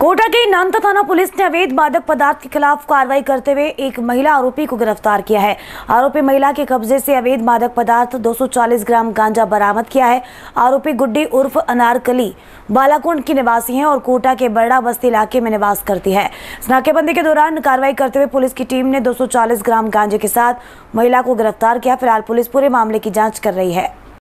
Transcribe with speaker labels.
Speaker 1: कोटा के नामता थाना पुलिस ने अवैध मादक पदार्थ के खिलाफ कार्रवाई करते हुए एक महिला आरोपी को गिरफ्तार किया है आरोपी महिला के कब्जे से अवैध मादक पदार्थ 240 ग्राम गांजा बरामद किया है आरोपी गुड्डी उर्फ अनारकली बालाकुंड की निवासी है और कोटा के बड़ा बस्ती इलाके में निवास करती है नाकेबंदी के दौरान कार्रवाई करते हुए पुलिस की टीम ने दो ग्राम गांजे के साथ महिला को गिरफ्तार किया फिलहाल पुलिस पूरे मामले की जाँच कर रही है